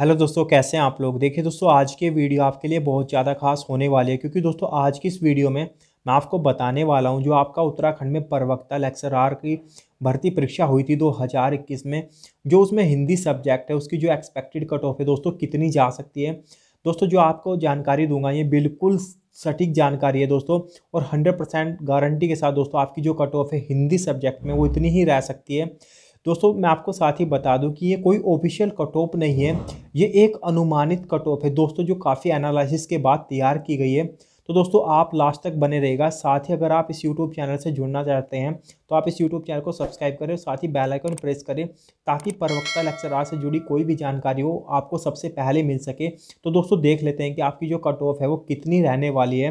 hello दोस्तों कैसे हैं आप लोग देखिए दोस्तों आज के वीडियो आपके लिए बहुत ज़्यादा खास होने वाली है क्योंकि दोस्तों आज की इस वीडियो में मैं आपको बताने वाला हूं जो आपका उत्तराखंड में प्रवक्ता आर की भर्ती परीक्षा हुई थी 2021 में जो उसमें हिंदी सब्जेक्ट है उसकी जो एक्सपेक्टेड कट ऑफ है दोस्तों कितनी जा सकती है दोस्तों जो आपको जानकारी दूंगा ये बिल्कुल सटीक जानकारी है दोस्तों और हंड्रेड परसेंट गारंटी के साथ दोस्तों आपकी जो कट ऑफ है हिंदी सब्जेक्ट में वो इतनी ही रह सकती है दोस्तों मैं आपको साथ ही बता दूं कि ये कोई ऑफिशियल कट ऑफ नहीं है ये एक अनुमानित कट ऑफ है दोस्तों जो काफ़ी एनालिसिस के बाद तैयार की गई है तो दोस्तों आप लास्ट तक बने रहेगा साथ ही अगर आप इस यूट्यूब चैनल से जुड़ना चाहते हैं तो आप इस यूट्यूब चैनल को सब्सक्राइब करें साथ ही बेल आइकन प्रेस करें ताकि प्रवक्ता लेक्चरार से जुड़ी कोई भी जानकारी हो आपको सबसे पहले मिल सके तो दोस्तों देख लेते हैं कि आपकी जो कट ऑफ है वो कितनी रहने वाली है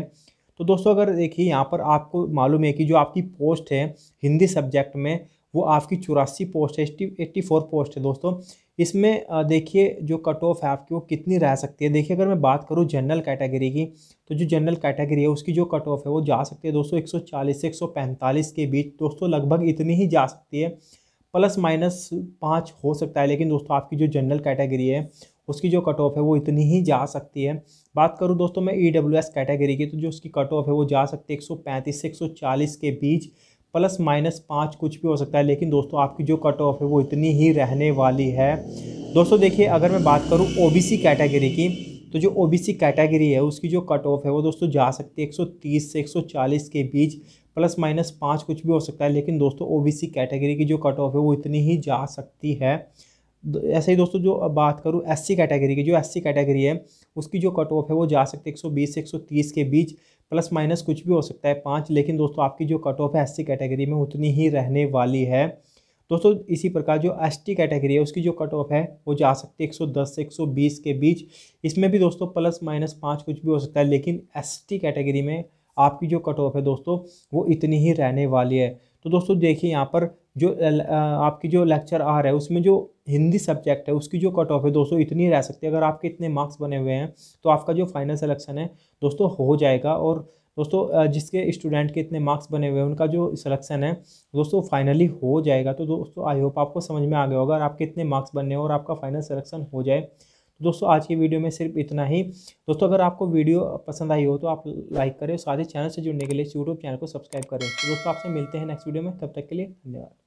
तो दोस्तों अगर देखिए यहाँ पर आपको मालूम है कि जो आपकी पोस्ट है हिंदी सब्जेक्ट में वो आपकी चौरासी पोस्ट है एट्टी फोर पोस्ट है दोस्तों इसमें देखिए जो कट ऑफ है आपकी वो कितनी रह सकती है देखिए अगर मैं बात करूँ जनरल कैटेगरी की तो जो जनरल कैटेगरी है उसकी जो कट ऑफ है वो जा सकती है दोस्तों एक से एक के बीच दोस्तों लगभग इतनी ही जा सकती है प्लस माइनस पाँच हो सकता है लेकिन दोस्तों आपकी जो जनरल कैटेगरी है उसकी जो कट ऑफ है वो इतनी ही जा सकती है बात करूँ दोस्तों मैं ई e कैटेगरी की तो जो उसकी कट ऑफ है वो जा सकती है एक से एक के बीच प्लस माइनस पाँच कुछ भी हो सकता है लेकिन दोस्तों आपकी जो कट ऑफ है वो इतनी ही रहने वाली है दोस्तों देखिए अगर मैं बात करूँ ओ कैटेगरी की तो जो ओ कैटेगरी है उसकी जो कट ऑफ है वो दोस्तों जा सकती है 130 से 140 के बीच प्लस माइनस पाँच कुछ भी हो सकता है लेकिन दोस्तों ओ कैटेगरी की जो कट ऑफ है वो इतनी ही जा सकती है ऐसे ही दोस्तों जो बात करूँ एस कैटेगरी की जो एस कैटेगरी है उसकी जो कट ऑफ है वो जा सकती है 120 से 130 के बीच प्लस माइनस कुछ भी हो सकता है पाँच लेकिन दोस्तों आपकी जो कट ऑफ है एस कैटेगरी में उतनी ही रहने वाली है दोस्तों इसी प्रकार जो एस टी कैटेगरी है उसकी जो कट ऑफ है वो जा सकती है 110 से 120 के बीच इसमें भी दोस्तों प्लस माइनस पाँच कुछ भी हो सकता है लेकिन एस टी कैटेगरी में आपकी जो कट ऑफ है दोस्तों वो इतनी ही रहने वाली है तो दोस्तों देखिए यहाँ पर जो आपकी जो लेक्चर आ रहा है उसमें जो हिंदी सब्जेक्ट है उसकी जो कट ऑफ है दोस्तों इतनी रह सकती है अगर आपके इतने मार्क्स बने हुए हैं तो आपका जो फाइनल सिलेक्शन है दोस्तों हो जाएगा और दोस्तों जिसके स्टूडेंट के इतने मार्क्स बने हुए हैं उनका जो सिलेक्शन है दोस्तों फाइनली हो जाएगा तो दोस्तों आई होप आपको समझ में आ गया होगा अगर आपके इतने मार्क्स बने और आपका फाइनल सिलेक्शन हो जाए तो दोस्तों आज की वीडियो में सिर्फ इतना ही दोस्तों अगर आपको वीडियो पसंद आई हो तो आप लाइक करें साथ ही चैनल से जुड़ने के लिए यूट्यूब चैनल को सब्सक्राइब करें तो दोस्तों आपसे मिलते हैं नेक्स्ट वीडियो में तब तक के लिए धन्यवाद